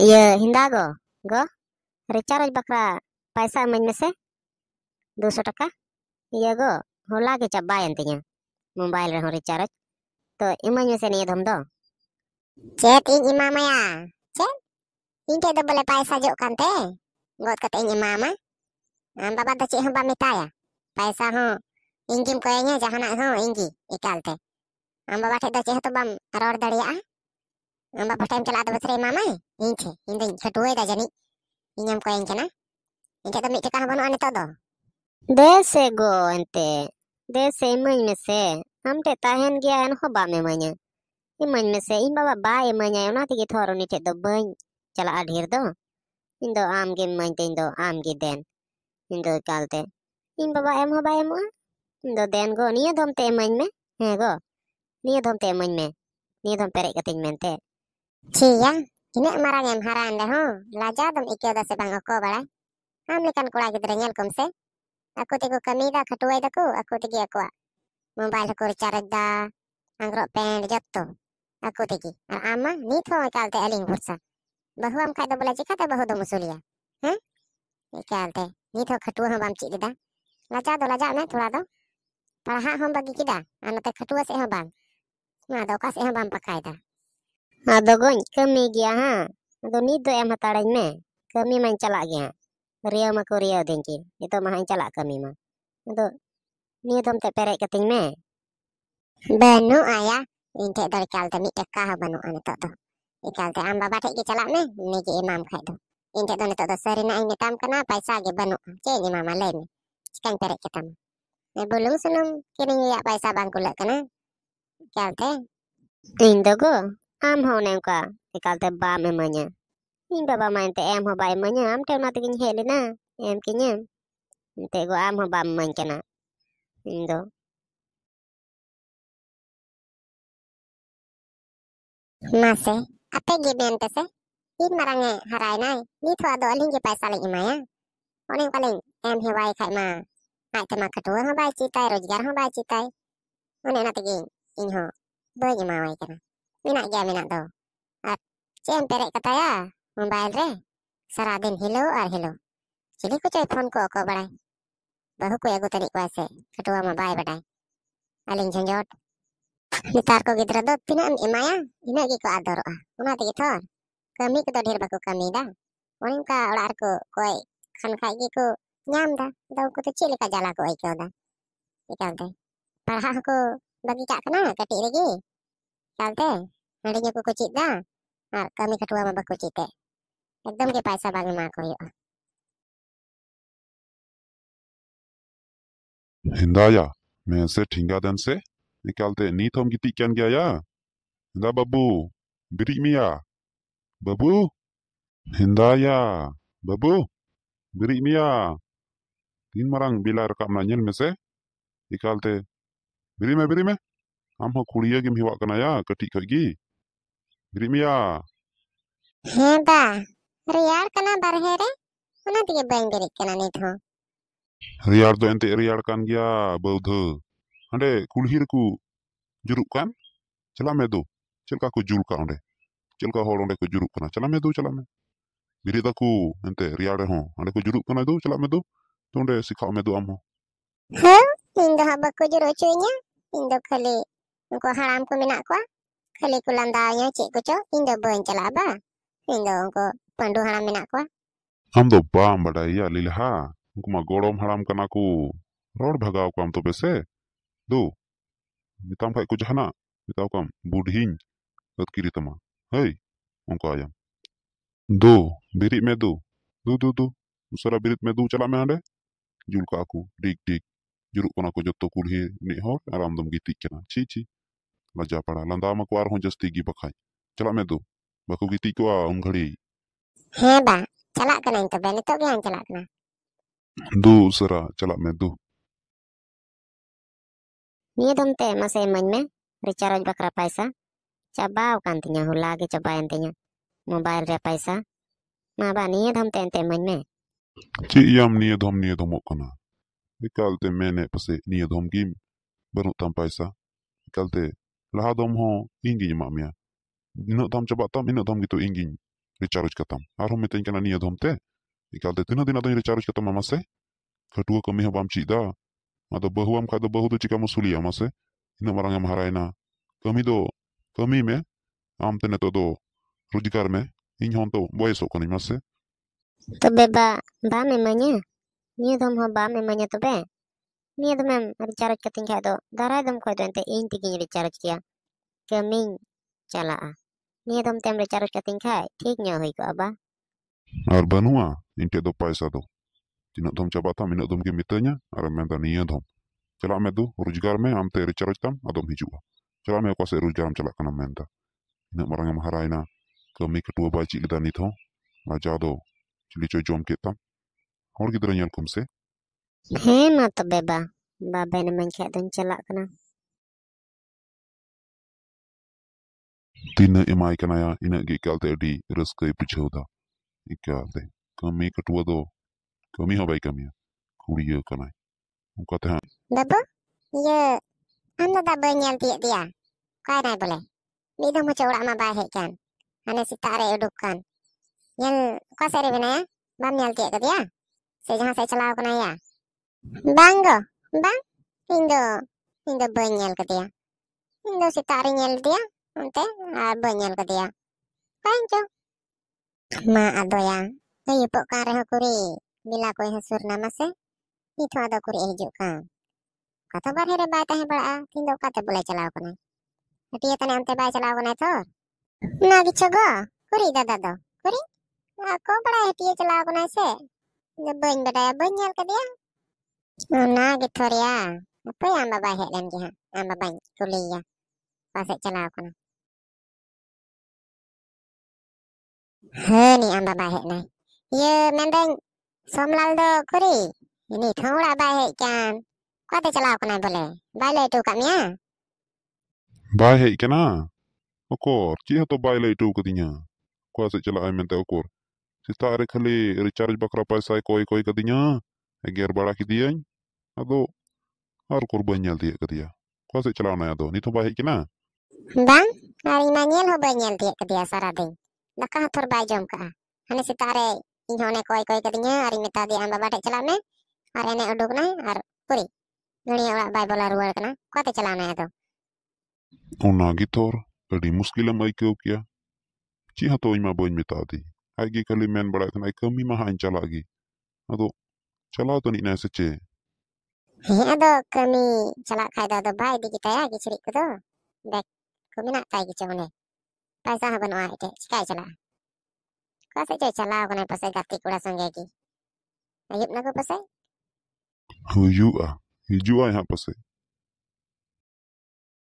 ये हिंदा गो गो रिचार्ज बकरा पैसा इमाज से दो सौ टका ये गो होला के चब्बायन हैं मोबाइल रहो रिचार्ज तो इमाज से नहीं धम दो चेत इन इमामया चेत इनके तो बोले पैसा जो कानते गोद कते इन इमामा हम बाबा तो चेह बामिता या पैसा हो इनकिम कोयेंगे ना हो इनकी इकालते हम बाबा ठे तो चेह तो बम रोड दड़िया ಅಂಬ ಫಸ್ಟ್ ಟೈಮ್ ಚಲಾದ ಬಸ್ರೆ ಮಾಮ ಇಂಚೆ ಇಂದ ಛಟುವೆ ದ ಜನಿ ಇನ್ಯಂ ಕೋ ಇಂಚನ ಇಂಚೆ ದ ಮಿಚೆ ಕಹ ಬನು ಅನಿತ ದೋ देसे गो एनते देसे इमाज में से हम टे ताहन गया एन हो बा में मने इमाज में से इन बाबा बा इमाज आयो ना तिगे थोर उनी टे बई चला ढेर दो इन दो आम गे मन ते इन दो आम गे देन इन दो कालते इन बाबा एम हो बा एम इन दो देन गो निया धम ते इमाज में हे गो निया धम ते इमाज में निया धम पेरे कतिन मेनते Siang, ini emarang yang haran deh, hong. Belajar dan ikut ada sebang aku, bala. Amlikan kula lagi dari nyel kumse. Aku tiku kami dah ketua itu, aku tiki aku. Mumpal aku cari dah, angkrok pen dijat tu. Aku tiki. Al ama, ni tu orang kalte eling bursa. Bahu am kaya tu bela cikat, musulia. Ah. Hah? Ini kalte. Ni tu ketua hong bam cikida. Belajar tu belajar, tulado. Parah hong bagi kita. Anak tu ketua sih hong nah, bang. Madokas sih hong bang pakai Ado goin kemi gia ha, ado ni do em hata me, kemi man chala gia, rio ma dengki, itu ma han chala kemi ma, ado ni do te perai ka me, benu no aya, in te dar kal te mi te kaha ba no ane to to, i kal te me, ne gi imam kai e do, in te do ne to to seri na ini gi ba no, ke ni ma ma le me, skan perai ka tam, ne bo lung sunung, ke ni ya pa isa ba ngulak kana, ᱟᱢᱦᱚᱸ ᱚᱱᱮ ᱚᱱᱠᱟ ᱮᱠᱟᱞᱛᱮ ᱵᱟᱢ ᱮᱢᱟᱹᱧᱟ ᱤᱧ ᱵᱟᱵᱟ ᱢᱟ ᱮᱱᱛᱮ ᱮᱢ ᱦᱚᱸ ᱵᱟᱭ ᱮᱢᱟᱹᱧᱟ ᱟᱢ ᱴᱷᱮᱱ ᱚᱱᱟ ᱛᱮᱜᱤᱧ ᱦᱮᱡ ᱞᱮᱱᱟ ᱮᱢ ᱠᱤᱧᱟᱹᱢ ᱮᱱᱛᱮᱫ ᱜᱚ ᱟᱢ ᱦᱚᱸ ᱵᱟᱢ ᱤᱢᱟᱹᱧ ᱠᱟᱱᱟ ᱤᱧ ᱫᱚ ᱢᱟᱥᱮ ᱟᱯᱮ ᱜᱮ ᱢᱮᱱ ᱯᱮᱥᱮ ᱤᱧ ᱢᱟᱨᱟᱝ ᱮ ᱦᱟᱨᱟᱭᱱᱟᱭ ᱱᱤᱛ ᱦᱚᱸ ᱟᱫᱚ ᱟᱹᱞᱤᱧ ᱜᱮ ᱯᱟᱭᱥᱟ ᱞᱤᱧ ᱮᱢᱟᱭᱟ ᱚᱱᱮ ᱚᱱᱠᱟ ᱞᱤᱧ ᱮᱢ ᱦᱮᱣᱟᱭ ᱠᱷᱟᱡ ᱢᱟ ᱟᱡ ᱛᱮᱢᱟ ᱠᱷᱟᱹᱴᱣᱟᱹ ᱦᱚᱸ ᱵᱟᱭ ᱪᱮᱫᱟᱭ ᱨᱳᱡᱽᱜᱟᱨ ᱦᱚᱸ ᱵᱟᱭ ᱪᱮᱫᱟᱭ ᱚᱱᱮ ᱚᱱᱟ ᱛᱮᱜᱮ ᱤᱧ ᱦᱚᱸ ᱵᱟᱹᱧ ᱮᱢᱟᱣᱟᱭ ᱠᱟᱱᱟ minak ya minak tu. At cian perek kata ya, mobile re. Saradin hilo ar hilo. cili ku cai phone ko ko bahuku Bahu ku agu tani kuase, kedua mobile badai. Aling janjot, Nitar ko gidra do tinam imaya, ina giko ko ador. Ah. Una ti thor. Kami ko dir baku kami da. Oning ka ular koi kan kai giko. ko nyam da. Dau tu cili ka jala ko ai ko da. Parah bagi cak kena kati lagi hospital teh nalinya ku kucit dah Har, kami kedua mau kucit teh Ekdom ke paisa bang ma ko yuk Hinda ya, main se tinggal dan se, nikal teh ni thom gitik kian gaya. Hinda babu, beri mi ya, babu. Hinda ya, babu, beri mi ya. Tin marang bila rekam menyel mesе, ikal te, beri me beri me. Amha kuliah gim hiwak kena ya ketik kau gi. Grip mia. Hebat. Riar kena barhere. Mana tiga bang diri kena nih tuh. Riar tu ente riar kan dia bauthe. Ande kulhir ku juruk kan? Celam itu. Celka ku jul kan ande. Celka holong deku juruk kena. Celam itu celam. Biri taku ente riar deh hong. Ande ku juruk kena itu celam itu. Tunde sikau metu amho. Hah? Indah abah ku juruk cuynya. Indah kali ᱱᱩᱠᱩ ᱦᱟᱲᱟᱢ ᱠᱚ ᱢᱮᱱᱟᱜ ᱠᱚᱣᱟ ᱠᱷᱟᱹᱞᱤ ᱠᱚ ᱞᱟᱸᱫᱟᱣᱟᱹᱧᱟ ᱪᱮᱫ ᱠᱚᱪᱚ ᱤᱧ ᱫᱚ ᱵᱟᱹᱧ ᱪᱟᱞᱟᱜᱼᱟ ᱵᱟ ᱤᱧ ᱫᱚ ᱩᱱᱠᱩ ᱯᱟᱺᱰᱩ ᱦᱟᱲᱟᱢ ᱢᱮᱱᱟᱜ ᱠᱚᱣᱟ ᱟᱢ ᱫᱚ ᱵᱟᱢ ᱵᱟᱰᱟᱭᱟ ᱞᱤᱞᱦᱟ ᱩᱱᱠᱩ ᱢᱟ ᱜᱚᱲᱚᱢ ᱦᱟᱲᱟᱢ ᱠᱟᱱᱟ ᱠᱚ ᱨᱚᱲ ᱵᱷᱟᱜᱟᱣ ᱠᱚᱣᱟᱢ ᱛᱚᱵᱮ ᱥᱮ ᱫᱩ ᱢᱮᱛᱟᱢ ᱠᱷᱟᱡ ᱠᱚ ᱡᱟᱦᱟᱱᱟᱜ ᱢᱮᱛᱟᱣ ᱠᱚᱣᱟᱢ ᱵᱩᱰᱷᱤᱧ ᱟᱹᱛᱠᱤᱨᱮ ᱛᱟᱢᱟ ᱦᱟᱹᱭ ᱚᱱᱠᱟᱭᱟᱢ ᱫᱩ ᱵᱤᱨᱤᱫ ᱢᱮ ᱫᱩ ᱫᱩ ᱫᱩ ᱫᱩ ᱩᱥᱟᱹᱨᱟ ᱵᱤᱨᱤᱫ ᱢᱮ ᱫᱩ ᱪᱟᱞᱟᱜ ᱢᱮ ᱦᱟᱸᱰᱮ ᱡᱩᱞ ᱠᱟᱜᱼᱟ ᱠᱚ ᱰᱤᱜᱽ ᱰᱤᱜᱽ ᱡᱩᱨᱩᱜ ᱠᱟᱱᱟ ᱠᱚ ᱡᱚᱛᱚ ᱠᱩᱲᱦᱤ ᱢᱤᱫ ᱦᱚᱲ ᱟᱨ ᱟᱢ ᱫᱚᱢ ᱜᱤᱛᱤᱡ ᱠᱟᱱᱟ ᱪᱷᱤ ᱪᱷᱤ लज्जा पड़ा नंदा मकवार हूँ जस्ती की बखाई चला मैं तो बकू की तीको आ उन घड़ी हाँ बा चला तो नहीं तो तबे तो गयान चला कना तो दूसरा चला मैं दो निये ते तो मसे मन में रिचार्ज बकरा पैसा चबाव कांतिया हो लागे चबायन तिन्या मोबाइल रे पैसा मा बा निये दमते एंते मन में ची यम निये दम निये दमो कना निकालते मैंने पसे निये दम की तम पैसा निकालते ᱞᱟᱦᱟ ᱫᱚᱢ ᱦᱚᱸ ᱤᱧ ᱜᱤᱧ ᱮᱢᱟᱜ ᱢᱮᱭᱟ ᱤᱱᱟᱹᱜ ᱫᱟᱢ ᱪᱟᱵᱟᱜ ᱛᱟᱢ ᱤᱱᱟᱹᱜ ᱫᱟᱢ ᱜᱮᱛᱚ ᱤᱧ ᱜᱤᱧ ᱨᱤᱪᱟᱨᱡᱽ ᱠᱟᱛᱟᱢ ᱟᱨᱦᱚᱸ ᱢᱤᱛᱟᱹᱧ ᱠᱟᱱᱟ ᱱᱤᱭᱟᱹ ᱫᱚᱢ ᱛᱮ ᱮᱠᱟᱞᱛᱮ ᱛᱤᱱᱟᱹᱜ ᱫᱤᱱ ᱟᱫᱚᱧ ᱨᱤᱪᱟᱨᱡᱽ ᱠᱟᱛᱟᱢᱟ ᱢᱟᱥᱮ ᱠᱷᱟᱹᱴᱩᱣᱟᱹ ᱠᱟᱹᱢᱤ ᱦᱚᱸ ᱵᱟᱢ ᱪᱮᱫ ᱫᱟ ᱟᱫᱚ ᱵᱟᱹᱦᱩᱣᱟᱢ ᱠᱷᱟᱡ ᱫᱚ ᱵᱟᱹᱦᱩ ᱫᱚ ᱪᱤᱠᱟᱢ ᱟᱹᱥᱩᱞᱮᱭᱟ ᱢᱟᱥᱮ ᱤᱱᱟᱹᱜ ᱢᱟᱨᱟᱝ ᱮᱢ ᱦᱟᱨᱟᱭᱮᱱᱟ ᱠᱟᱹᱢᱤ ᱫᱚ ᱠᱟᱹᱢᱤ ᱢᱮ ᱟᱢᱛᱮ ᱱᱤᱛᱚᱜ ᱫᱚ ᱨᱳᱡᱽᱜᱟᱨ ᱢᱮ ᱤᱧ ᱦᱚᱸ ᱱᱤᱛᱚᱜ ᱵᱚᱭᱮᱥᱚᱜ ᱠᱟᱹᱱᱟᱹᱧ ᱢᱟᱥᱮ ᱛᱚᱵᱮ ᱵᱟ ᱵᱟᱢ ᱮᱢᱟᱧᱟ ᱱᱤᱭᱟᱹ ᱫᱚᱢ ᱦᱚᱸ ᱵᱟᱢ ᱮᱢᱟᱧᱟ ᱛᱚᱵᱮ Nih tuh mem, recharge ke tingkat itu. Darah itu mau itu ente inti kini recharge kia. Keming cala a. Nih tuh mem recharge ke tingkat, tiknya hoi ko apa? Ar banua, inti itu paisa tuh. Tino tuh mem coba tuh, mino tuh mem kita nya, ar menta nih ya tuh. Cala me tuh, rujukar me, amte recharge tam, atau hijau. Cala me kuasa rujukar cala kena menta. Nih yang maharaina, kami kedua baca kita nih tuh, baca tuh, jadi kita. Hor kita nyalkum sih. ᱦᱮᱸ ᱢᱟ ᱛᱚᱵᱮ ᱵᱟ ᱵᱟᱵᱮᱱ ᱮᱢᱟᱹᱧ ᱠᱷᱟᱡ ᱫᱚᱧ ᱪᱟᱞᱟᱜ ᱠᱟᱱᱟ ᱛᱤᱱᱟᱹᱜ ᱮᱢᱟᱭ ᱠᱟᱱᱟᱭᱟ ᱤᱱᱟᱹᱜ ᱜᱮ ᱮᱠᱟᱞᱛᱮ ᱟᱹᱰᱤ ᱨᱟᱹᱥᱠᱟᱹᱭ ᱵᱩᱡᱷᱟᱹᱣᱫᱟ ᱮᱠᱟᱞᱛᱮ ᱠᱟᱹᱢᱤ ᱠᱟᱹᱴᱩᱣᱟᱹ ᱫᱚ ᱠᱟᱹᱢᱤ ᱦᱚᱸ ᱵᱟᱭ ᱠᱟᱹᱢᱤᱭᱟ ᱠᱩᱲᱤᱭᱟᱹ ᱠᱟᱱᱟᱭ ᱚᱱᱠᱟ ᱛᱮ ᱦᱟᱸᱜ ᱵᱟᱹᱵᱩ ᱤᱭᱟᱹ ᱟᱢ ᱫᱚ ᱫᱟ ᱵᱟᱹᱧ ᱧᱮᱞ ᱛᱤᱭᱟᱹᱜ ᱫᱮᱭᱟ ᱚᱠᱟᱭᱱᱟᱭ ᱵᱚᱞᱮ ᱢᱤᱫ ᱫᱚᱢ ᱦᱚᱪᱚ ᱚᱲᱟᱜ ᱢᱟ ᱵᱟᱭ ᱦᱮᱡ ᱠᱟᱱ ᱦᱟᱱᱮ ᱥᱮᱛᱟᱜ ᱨᱮ ᱩᱰᱩᱠ ᱠᱟᱱ ᱧᱮᱞ ᱚᱠᱟ ᱥᱮᱫ ᱨᱮ ᱢᱮᱱᱟᱭᱟ ᱵᱟᱢ ᱧᱮᱞ ᱛᱤᱭᱟᱹᱜ ᱠᱟᱫᱮᱭᱟ ᱥᱮ ᱡᱟᱦᱟᱸ ᱥᱮᱫ ᱪᱟᱞᱟᱣ ᱠᱟᱱᱟᱭ ᱭᱟ Bango. Ba? Indo. Indo boy ngel ka dia. Indo si Tari ngel dia. Ante, a ka dia. Kwento. Ma ado ya. Ayo po kare kuri. Bila ko yung hasur ya na mas eh. Ito kuri eh ju ka. Kato bar hira ba bala a. Tindo kate bula chalao ko na. Ati yata ne ante ba ko na to. Na go. Kuri dadado Kuri? Ako bala eh tiyo ya chalao ko na se. Indo boy ngel ka dia. Ana Victoria, apa yang amba baik dalam jihad? Amba baik kuliah. Pasal celau kana. Hei ni amba baik nai. Ye mending somlal do kuri. Ini thongla baik kan. Kata celau kana boleh. Balik tu kat mia. Baik kana. Okor, cik tu balik tu katinya. Kuasa celau ai mentai okor. Sita ada kali recharge bakra paisai koi koi katinya. ᱮᱜᱮᱨ ᱵᱟᱲᱟ ᱠᱮᱫᱮᱭᱟᱹᱧ ᱟᱫᱚ ᱟᱨ ᱠᱚᱨᱵᱟᱹᱧ ᱧᱮᱞ ᱛᱤᱭᱟᱹᱜ ᱠᱟᱫᱮᱭᱟ ᱚᱠᱟ ᱥᱮᱫ ᱪᱟᱞᱟᱣᱱᱟᱭ ᱟᱫᱚ ᱱᱤᱛ ᱦᱚᱸ ᱵᱟᱭ ᱦᱮᱡ ᱠᱟᱱᱟ ᱵᱟᱝ ᱟᱨ ᱤᱧ ᱢᱟ ᱧᱮᱞ ᱦᱚᱸ ᱵᱟᱹᱧ ᱧᱮᱞ ᱛᱤᱭᱟᱹᱜ ᱠᱟᱫᱮᱭᱟ ᱥᱟᱨᱟ ᱫᱤᱱ ᱫᱟᱠᱟ ᱦᱚᱸ ᱛᱷᱚᱨ ᱵᱟᱭ ᱡᱚᱢ ᱠᱟᱜᱼᱟ ᱦᱟᱱᱮ ᱥᱮᱛᱟᱜ ᱨᱮ ᱤᱧ ᱦᱚᱸ ᱚᱱᱮ ᱠᱚᱭ ᱠᱚᱭ ᱠᱟᱫᱤᱧᱟ ᱟᱨ ᱤᱧ ᱢᱮᱛᱟ ᱫᱮᱭᱟ ᱟᱢ ᱵᱟᱵᱟ ᱴᱷᱮᱡ ᱪᱟᱞᱟᱜ ᱢᱮ ᱟᱨ ᱮᱱᱮ ᱩᱰᱩᱠᱱᱟᱭ ᱟᱨ ᱯᱩᱨᱤ ᱜᱟᱹᱲᱤᱭᱟᱹ ᱚᱲᱟᱜ ᱵᱟᱭ ᱵᱚᱞᱟ ᱨᱩᱣᱟᱹᱲ ᱠᱟᱱᱟ ᱚᱠᱟᱛᱮ ᱪᱟᱞᱟᱣᱱᱟᱭ ᱟᱫᱚ ᱚᱱᱟ ᱜᱮ ᱛᱷᱚᱨ ᱟᱹᱰᱤ ᱢᱩᱥᱠᱤᱞᱮᱢ ᱟᱹᱭᱠᱟᱹᱣ ᱠᱮᱭᱟ ᱪᱮᱫ ᱦᱚᱸᱛᱚ ᱤᱧ ᱢᱟ ᱵᱟᱹᱧ ᱢᱮᱛᱟ ᱫᱮ ᱟᱡ ᱜᱮ ᱠᱷᱟᱹᱞᱤ ᱢᱮᱱ ᱵᱟᱲᱟᱭ ᱠᱟᱱᱟ ᱠᱟᱹᱢᱤ ᱢᱟ ᱦᱟᱸᱜ ᱤᱧ ᱪᱟᱞᱟᱜ ᱜᱮ ᱟᱫᱚ chala to ni na se che he ado kami chala khai da do bai di kita ya gi chri ko do da ko mina ta gi che one pai sa ha ban wa te chai chala ko se che chala ko ne pase gati kura sange gi ayup na ko pase hu ju a hi ju a ha pase